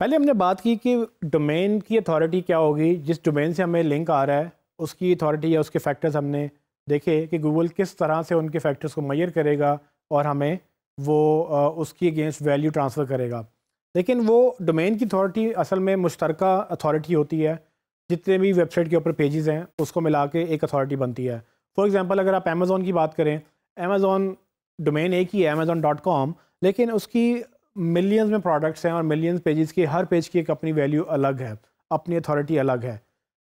पहले हमने बात की कि डोमेन की अथॉरिटी क्या होगी जिस डोमेन से हमें लिंक आ रहा है उसकी अथॉरिटी या उसके फैक्टर्स हमने देखे कि गूगल किस तरह से उनके फैक्टर्स को मैयर करेगा और हमें वो उसकी अगेंस्ट वैल्यू ट्रांसफ़र करेगा लेकिन वो डोमेन की अथॉरिटी असल में मुश्तरक अथॉरिटी होती है जितने भी वेबसाइट के ऊपर पेजेस हैं उसको मिला के एक अथॉरिटी बनती है फॉर एग्ज़ाम्पल अगर आप अमेज़ोन की बात करें अमेज़ोन डोमेन एक ही है अमेज़ोन डॉट कॉम लेकिन उसकी मिलियंस में प्रोडक्ट्स हैं और मिलियंस पेजेस की हर पेज की एक अपनी वैल्यू अलग है अपनी अथॉरिटी अलग है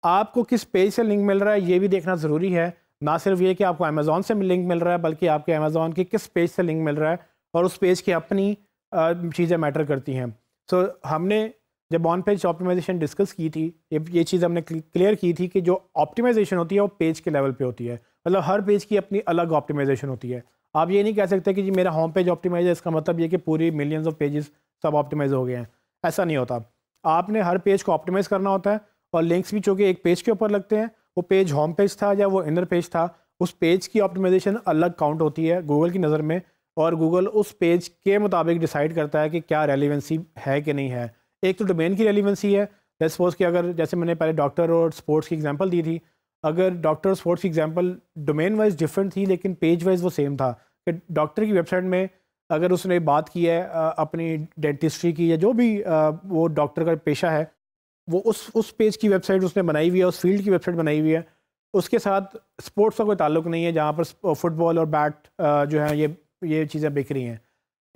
आपको किस पेज से लिंक मिल रहा है ये भी देखना ज़रूरी है ना सिर्फ ये कि आपको अमेज़ोन से लिंक मिल रहा है बल्कि आपके अमेज़ोन के किस पेज से लिंक मिल रहा है और उस पेज की अपनी चीज़ें मैटर करती हैं सो so, हमने जब ऑन पेज ऑप्टिमाइजेशन डिस्कस की थी ये ये चीज़ हमने क्लियर की थी कि जो ऑप्टिमाइजेशन होती है वो पेज के लेवल पे होती है मतलब हर पेज की अपनी अलग ऑप्टिमाइजेशन होती है आप ये नहीं कह सकते कि जी मेरा होम पेज ऑप्टिमाइज है इसका मतलब ये कि पूरी मिलियंस ऑफ पेजेस सब ऑप्टिमाइज हो गए हैं ऐसा नहीं होता आपने हर पेज को ऑप्टिमाइज करना होता है और लिंक्स भी चूँकि एक पेज के ऊपर लगते हैं वो पेज होम पेज था या वो इनर पेज था उस पेज की ऑप्टिमाइजेशन अलग काउंट होती है गूगल की नज़र में और गूगल उस पेज के मुताबिक डिसाइड करता है कि क्या रेलिवेंसी है कि नहीं है एक तो डोमेन की रेलिवेंसी है सपोज कि अगर जैसे मैंने पहले डॉक्टर और स्पोर्ट्स की एग्जांपल दी थी अगर डॉक्टर स्पोर्ट्स की एग्जांपल डोमेन वाइज डिफरेंट थी लेकिन पेज वाइज वो सेम था कि डॉक्टर की वेबसाइट में अगर उसने बात की है अपनी डेंटिस्ट्री की या जो भी वो डॉक्टर का पेशा है वो उस उस पेज की वेबसाइट उसने बनाई हुई है उस फील्ड की वेबसाइट बनाई हुई है उसके साथ स्पोर्ट्स का कोई ताल्लुक नहीं है जहाँ पर फुटबॉल और बैट जो है ये ये चीज़ें बिक रही हैं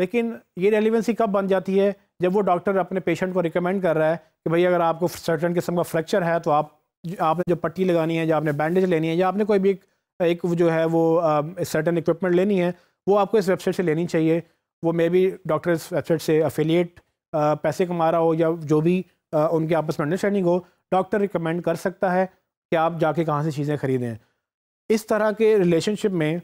लेकिन ये रेलिवेंसी कब बन जाती है जब वो डॉक्टर अपने पेशेंट को रिकमेंड कर रहा है कि भाई अगर आपको सर्टन किस्म का फ्रैक्चर है तो आप आपने जो पट्टी लगानी है या आपने बैंडेज लेनी है या आपने कोई भी एक, एक जो है वो सर्टन इक्विपमेंट लेनी है वो आपको इस वेबसाइट से लेनी चाहिए वो मे बी डॉक्टर इस वेबसाइट से अफिलिएट पैसे कमा रहा हो या जो भी आ, उनके आपस में अंडरस्टैंडिंग हो डॉक्टर रिकमेंड कर सकता है कि आप जाके कहाँ से चीज़ें ख़रीदें इस तरह के रिलेशनशिप में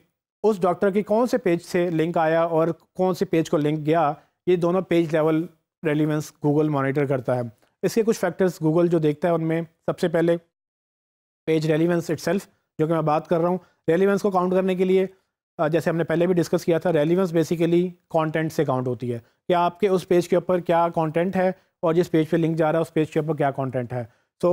उस डॉक्टर के कौन से पेज से लिंक आया और कौन से पेज को लिंक गया ये दोनों page level relevance Google monitor करता है इसके कुछ फैक्टर्स गूगल जो देखता है उनमें सबसे पहले पेज रेलिवेंस इट जो कि मैं बात कर रहा हूँ रेलिवेंस को काउंट करने के लिए जैसे हमने पहले भी डिस्कस किया था रेलिवेंस बेसिकली कॉन्टेंट से काउंट होती है कि आपके उस पेज के ऊपर क्या कॉन्टेंट है और जिस पेज पर लिंक जा रहा है उस पेज के ऊपर क्या कॉन्टेंट है तो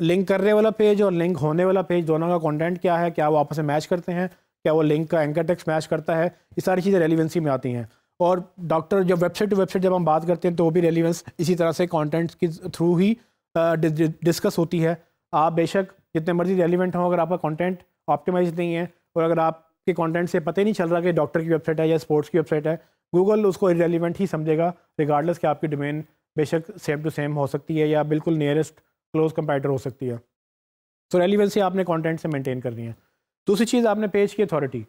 लिंक करने वाला पेज और लिंक होने वाला पेज दोनों का कंटेंट क्या है क्या वो आपस में मैच करते हैं क्या वो लिंक का एंकर टेक्स मैच करता है ये सारी चीज़ें रेलिवेंसी में आती हैं और डॉक्टर जब वेबसाइट टू वेबसाइट जब हम बात करते हैं तो वो भी रेलिवेंस इसी तरह से कॉन्टेंट्स के थ्रू ही डिस्कस होती है आप बेशक जितने मर्जी रेलिवेंट हों अगर आपका कंटेंट ऑप्टिमाइज नहीं है और अगर आपके कंटेंट से पता ही नहीं चल रहा कि डॉक्टर की वेबसाइट है या स्पोर्ट्स की वेबसाइट है गूगल उसको रेलिवेंट ही समझेगा रिगार्डलेस कि आपकी डोमेन बेशक सेम टू सेम हो सकती है या बिल्कुल नियरेस्ट क्लोज कंपेटर हो सकती है सो रेलिवेंसी आपने कॉन्टेंट से मेनटेन करनी है दूसरी चीज़ आपने पेज की अथॉरिटी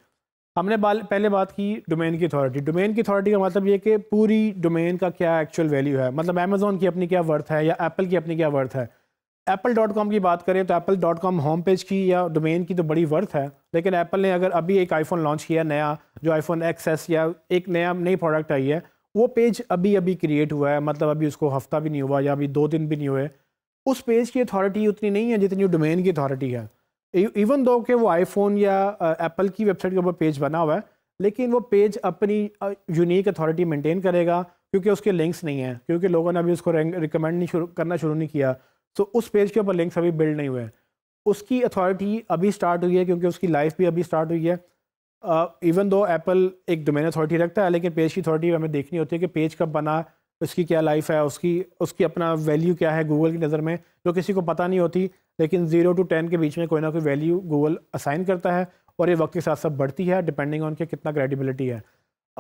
हमने पहले बात की डोमेन की अथॉरिटी डोमेन की अथॉरिटी का मतलब ये कि पूरी डोमेन का क्या एक्चुअल वैल्यू है मतलब अमेजोन की अपनी क्या वर्थ है या एप्पल की अपनी क्या वर्थ है एप्पल डॉट कॉम की बात करें तो Apple dot com home page की या डोमेन की तो बड़ी वर्थ है लेकिन एप्पल ने अगर अभी एक आईफोन लॉन्च किया नया जो आईफोन एक्स या एक नया नई प्रोडक्ट आई है वो पेज अभी अभी क्रिएट हुआ है मतलब अभी उसको हफ्ता भी नहीं हुआ या अभी दो दिन भी नहीं हुए उस पेज की अथॉरिटी उतनी नहीं है जितनी डोमेन की अथॉरिटी है इवन e, दो कि वो आईफोन या एप्पल की वेबसाइट के ऊपर पेज बना हुआ है लेकिन वो पेज अपनी यूनिक अथॉरिटी मेंटेन करेगा क्योंकि उसके लिंक्स नहीं हैं क्योंकि लोगों ने अभी उसको रिकमेंड नहीं शुरू करना शुरू नहीं किया सो so, उस पेज के ऊपर लिंक्स अभी बिल्ड नहीं हुए हैं उसकी अथॉरिटी अभी स्टार्ट हुई है क्योंकि उसकी लाइफ भी अभी स्टार्ट हुई है इवन दो एप्पल एक डोमेन अथॉरिटी रखता है लेकिन पेज की अथॉरिटी हमें देखनी होती है कि पेज कब बना उसकी क्या लाइफ है उसकी उसकी अपना वैल्यू क्या है गूगल की नज़र में जो किसी को पता नहीं होती लेकिन ज़ीरो टू टेन के बीच में कोई ना कोई वैल्यू गूगल असाइन करता है और ये वक्त के साथ साथ बढ़ती है डिपेंडिंग ऑन के कितना क्रेडिबिलिटी है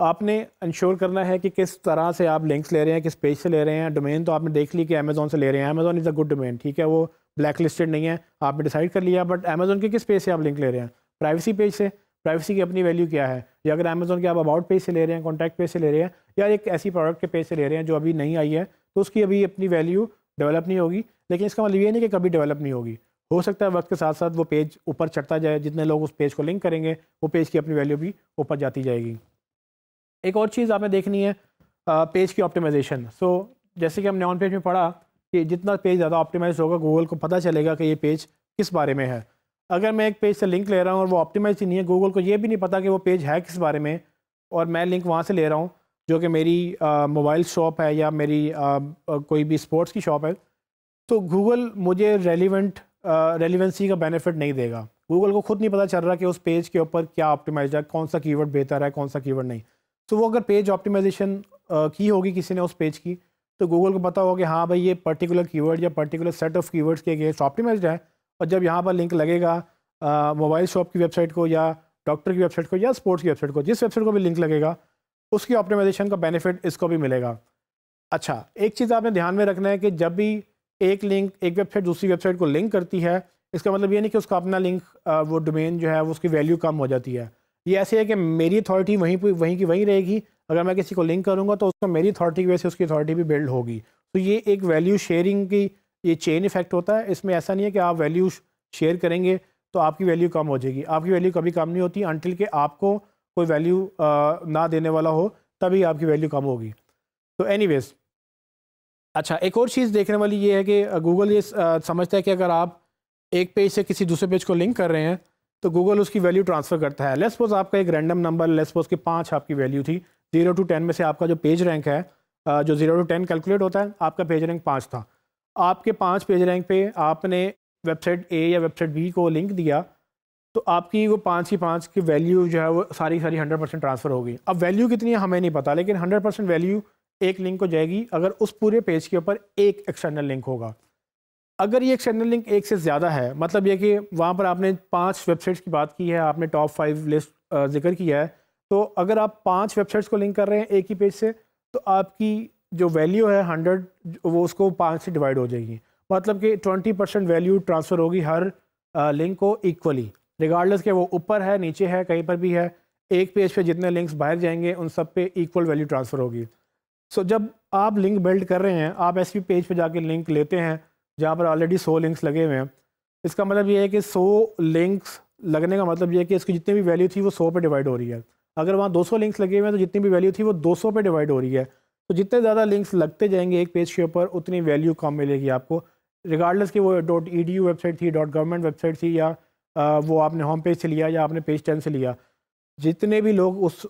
आपने इंश्योर करना है कि किस तरह से आप लिंक्स ले रहे हैं किस पेज से ले रहे हैं डोमेन तो आपने देख ली कि अमेज़ोन से ले रहे हैं Amazon is a good domain ठीक है वो ब्लैक लिस्टेड नहीं है आपने डिसाइड कर लिया बट अमेज़ोन के किस पेज से आप लिंक ले रहे हैं प्राइवेसी पेज से प्राइवेसी की अपनी वैल्यू क्या है या अगर अमेज़ोन के आप अबाउट पेज से ले रहे हैं कॉन्टैक्ट पेज से ले रहे हैं या एक ऐसी प्रोडक्ट के पेज से ले रहे हैं जो अभी नहीं आई है तो उसकी अभी अपनी वैल्यू डेवलप नहीं होगी लेकिन इसका मतलब ये नहीं कि कभी डेवलप नहीं होगी हो सकता है वक्त के साथ साथ वो पेज ऊपर चढ़ता जाए जितने लोग उस पेज को लिंक करेंगे वो पेज की अपनी वैल्यू भी ऊपर जाती जाएगी एक और चीज़ आपने देखनी है पेज की ऑप्टिमाइजेशन सो so, जैसे कि हमने ऑन पेज में पढ़ा कि जितना पेज ज़्यादा ऑप्टिमाइज होगा गूगल को पता चलेगा कि ये पेज किस बारे में है अगर मैं एक पेज से लिंक ले रहा हूँ और वो ऑप्टिमाइज ही नहीं है गूगल को ये भी नहीं पता कि वो पेज है किस बारे में और मैं लिंक वहाँ से ले रहा हूँ जो कि मेरी मोबाइल शॉप है या मेरी आ, कोई भी स्पोर्ट्स की शॉप है तो गूगल मुझे रेलिवेंट रेलिवेंसी का बेनिफिट नहीं देगा गूगल को खुद नहीं पता चल रहा कि उस पेज के ऊपर क्या ऑप्टिमाइज है कौन सा कीवर्ड बेहतर है कौन सा कीवर्ड नहीं तो वो अगर पेज ऑप्टिमाइजेशन की होगी किसी ने उस पेज की तो गूगल को पता होगा कि हाँ भाई ये पर्टिकुलर कीवर्ड या पर्टिकुलर सेट ऑफ कीवर्ड्स के अगेंस्ट ऑप्टिमाइज्ड है और जब यहाँ पर लिंक लगेगा मोबाइल शॉप की वेबसाइट को या डॉक्टर की वेबसाइट को या स्पोर्ट्स की वेबसाइट को जिस वेबसाइट को भी लिंक लगेगा उसकी ऑप्टिमाइजेशन का बेनिफिट इसको भी मिलेगा अच्छा एक चीज़ आपने ध्यान में रखना है कि जब भी एक लिंक एक वेबसाइट दूसरी वेबसाइट को लिंक करती है इसका मतलब ये नहीं कि उसका अपना लिंक वो डोमेन जो है उसकी वैल्यू कम हो जाती है ये ऐसे है कि मेरी अथॉरिटी वहीं पर वहीं की वहीं रहेगी अगर मैं किसी को लिंक करूँगा तो उसका मेरी अथॉरिटी की वजह से उसकी अथॉरिटी भी बिल्ड होगी तो ये एक वैल्यू शेयरिंग की ये चेन इफेक्ट होता है इसमें ऐसा नहीं है कि आप वैल्यू शेयर करेंगे तो आपकी वैल्यू कम हो जाएगी आपकी वैल्यू कभी कम नहीं होती अनटिल के आपको कोई वैल्यू ना देने वाला हो तभी आपकी वैल्यू कम होगी तो एनी अच्छा एक और चीज़ देखने वाली ये है कि गूगल ये समझता है कि अगर आप एक पेज से किसी दूसरे पेज को लिंक कर रहे हैं तो गूगल उसकी वैल्यू ट्रांसफ़र करता है लेस आपका एक रैंडम नंबर लेस के पाँच आपकी वैल्यू थी जीरो टू टेन में से आपका जो पेज रैंक है जो जीरो टू टेन कैलकुलेट होता है आपका पेज रैंक पाँच था आपके पाँच पेज रैंक पे आपने वेबसाइट ए या वेबसाइट बी को लिंक दिया तो आपकी वो पाँच ही पाँच की वैल्यू जो है वो सारी सारी हंड्रेड परसेंट ट्रांसफ़र होगी अब वैल्यू कितनी है हमें नहीं पता लेकिन हंड्रेड परसेंट वैल्यू एक लिंक को जाएगी अगर उस पूरे पेज के ऊपर एक एक्सटर्नल लिंक होगा अगर ये एक्सटर्नल लिंक एक से ज़्यादा है मतलब ये कि वहाँ पर आपने पाँच वेबसाइट्स की बात की है आपने टॉप फाइव लिस्ट जिक्र किया है तो अगर आप पाँच वेबसाइट्स को लिंक कर रहे हैं एक ही पेज से तो आपकी जो वैल्यू है हंड्रेड वो उसको पाँच से डिवाइड हो जाएगी मतलब कि ट्वेंटी परसेंट वैल्यू ट्रांसफ़र होगी हर लिंक को इक्वली रिगार्डलेस के वो ऊपर है नीचे है कहीं पर भी है एक पेज पे जितने लिंक्स बाहर जाएंगे उन सब पे इक्वल वैल्यू ट्रांसफ़र होगी सो so, जब आप लिंक बिल्ड कर रहे हैं आप ऐसी पेज पे जाके लिंक लेते हैं जहाँ पर ऑलरेडी सौ लिंक्स लगे हुए हैं इसका मतलब ये है कि सौ लिंक्स लगने का मतलब ये है कि इसकी जितनी भी वैल्यू थी वो सौ पर डिवाइड हो रही है अगर वहाँ सौ लिंक्स लगे हुए हैं तो जितनी भी वैल्यू थी वो सौ पर डिवाइड हो रही है तो जितने ज़्यादा लिंक्स लगते जाएंगे एक पेज के ऊपर उतनी वैल्यू कम मिलेगी आपको रिगार्डलेस कि वो dot E D U website थी डॉट गवर्नमेंट वेबसाइट थी या वो आपने होम पेज से लिया या आपने पेज टेन से लिया जितने भी लोग उस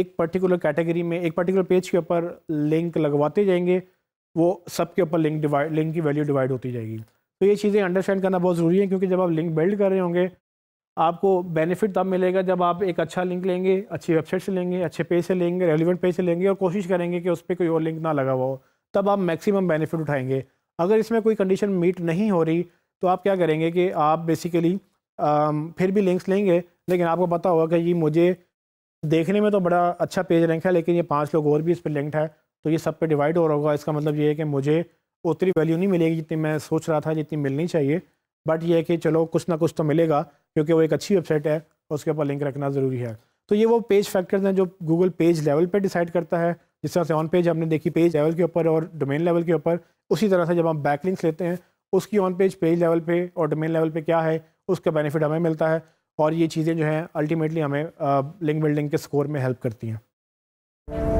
एक पर्टिकुलर कैटेगरी में एक पर्टिकुलर पेज के ऊपर लिंक लगवाते जाएंगे वो सब के ऊपर लिंक डिवाइड लिंक की वैल्यू डिवाइड होती जाएगी तो ये चीज़ें अंडरस्टैंड करना बहुत ज़रूरी है क्योंकि जब आप लिंक बिल्ड कर रहे होंगे आपको बेनिफिट तब मिलेगा जब आप एक अच्छा लिंक लेंगे अच्छी वेबसाइट से लेंगे अच्छे पेज से लेंगे रेलिवेंट पेज से लेंगे और कोशिश करेंगे कि उस पर कोई और लिंक ना लगा हुआ हो तब आप मैक्सिमम बेनिफिट उठाएंगे अगर इसमें कोई कंडीशन मीट नहीं हो रही तो आप क्या करेंगे कि आप बेसिकली फिर भी लिंक्स लेंगे लेकिन आपको पता होगा कि ये मुझे देखने में तो बड़ा अच्छा पेज रैंक है लेकिन ये पाँच लोग और भी इस पर लिंक है तो ये सब पे डिवाइड हो रहा होगा इसका मतलब ये है कि मुझे उतनी वैल्यू नहीं मिलेगी जितनी मैं सोच रहा था जितनी मिलनी चाहिए बट ये है कि चलो कुछ ना कुछ तो मिलेगा क्योंकि वो एक अच्छी वेबसाइट है उसके ऊपर लिंक रखना ज़रूरी है तो ये वो पेज फैक्टर्स हैं जो गूगल पेज लेवल पर डिसाइड करता है जिस तरह से ऑन पेज हमने देखी पेज लेवल के ऊपर और डोमेन लेवल के ऊपर उसी तरह से जब हम बैक लिंक्स लेते हैं उसकी ऑन पेज पेज लेवल पर और डोमेन लेवल पर क्या है उसका बेनिफिट हमें मिलता है और ये चीज़ें जो हैं अल्टीमेटली हमें लिंक बिल्डिंग के स्कोर में हेल्प करती हैं